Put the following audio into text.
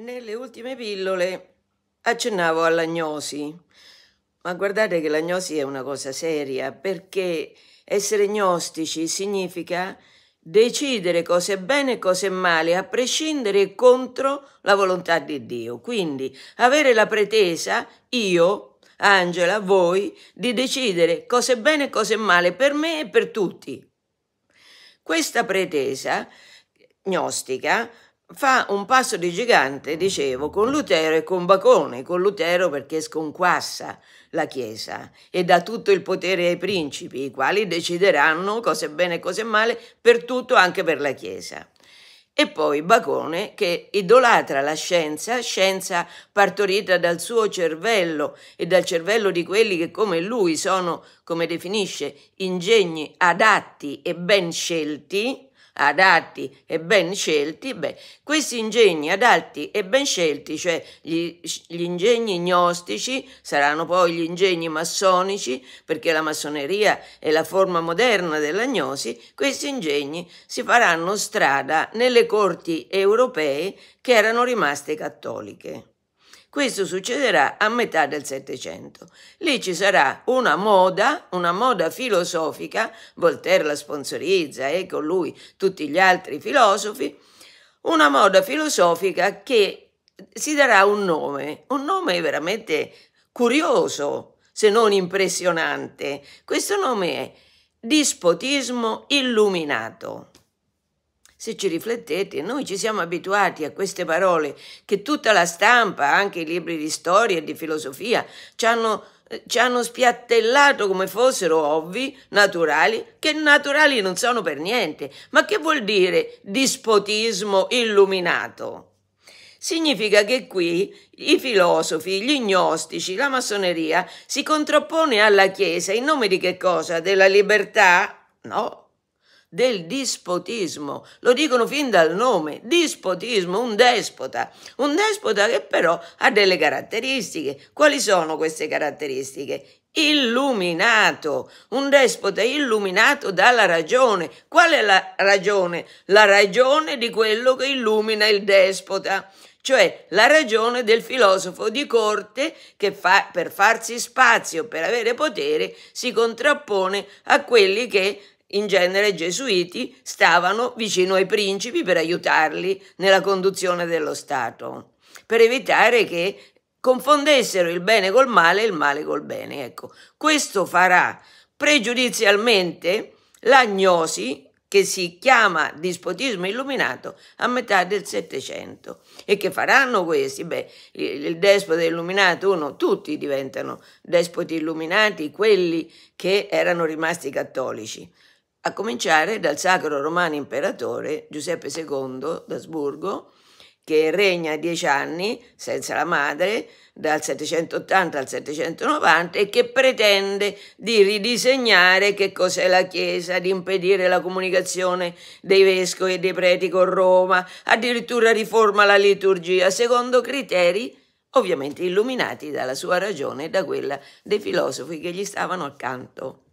Nelle ultime pillole accennavo all'agnosi, ma guardate che l'agnosi è una cosa seria perché essere gnostici significa decidere cosa è bene e cosa è male a prescindere e contro la volontà di Dio. Quindi avere la pretesa, io, Angela, voi, di decidere cosa è bene e cosa è male per me e per tutti. Questa pretesa gnostica fa un passo di gigante, dicevo, con Lutero e con Bacone, con Lutero perché sconquassa la Chiesa e dà tutto il potere ai principi, i quali decideranno cosa è bene e cosa è male per tutto, anche per la Chiesa. E poi Bacone che idolatra la scienza, scienza partorita dal suo cervello e dal cervello di quelli che come lui sono, come definisce, ingegni adatti e ben scelti, adatti e ben scelti, beh, questi ingegni adatti e ben scelti, cioè gli, gli ingegni gnostici, saranno poi gli ingegni massonici, perché la massoneria è la forma moderna della gnosi, questi ingegni si faranno strada nelle corti europee che erano rimaste cattoliche. Questo succederà a metà del Settecento. Lì ci sarà una moda, una moda filosofica, Voltaire la sponsorizza e eh, con lui tutti gli altri filosofi, una moda filosofica che si darà un nome, un nome veramente curioso, se non impressionante. Questo nome è dispotismo illuminato. Se ci riflettete, noi ci siamo abituati a queste parole che tutta la stampa, anche i libri di storia e di filosofia, ci hanno, eh, ci hanno spiattellato come fossero ovvi, naturali, che naturali non sono per niente. Ma che vuol dire dispotismo illuminato? Significa che qui i filosofi, gli gnostici, la massoneria si contrappone alla Chiesa in nome di che cosa? Della libertà? No, del dispotismo, lo dicono fin dal nome, dispotismo, un despota, un despota che però ha delle caratteristiche. Quali sono queste caratteristiche? illuminato, un despota illuminato dalla ragione. Qual è la ragione? La ragione di quello che illumina il despota, cioè la ragione del filosofo di corte che fa, per farsi spazio, per avere potere, si contrappone a quelli che in genere i gesuiti, stavano vicino ai principi per aiutarli nella conduzione dello Stato, per evitare che confondessero il bene col male e il male col bene. Ecco, questo farà pregiudizialmente l'agnosi che si chiama dispotismo illuminato a metà del Settecento. E che faranno questi? Beh, il despota illuminato, uno, tutti diventano despoti illuminati, quelli che erano rimasti cattolici a cominciare dal sacro romano imperatore Giuseppe II d'Asburgo, che regna dieci anni senza la madre, dal 780 al 790, e che pretende di ridisegnare che cos'è la Chiesa, di impedire la comunicazione dei vescovi e dei preti con Roma, addirittura riforma la liturgia, secondo criteri ovviamente illuminati dalla sua ragione e da quella dei filosofi che gli stavano accanto.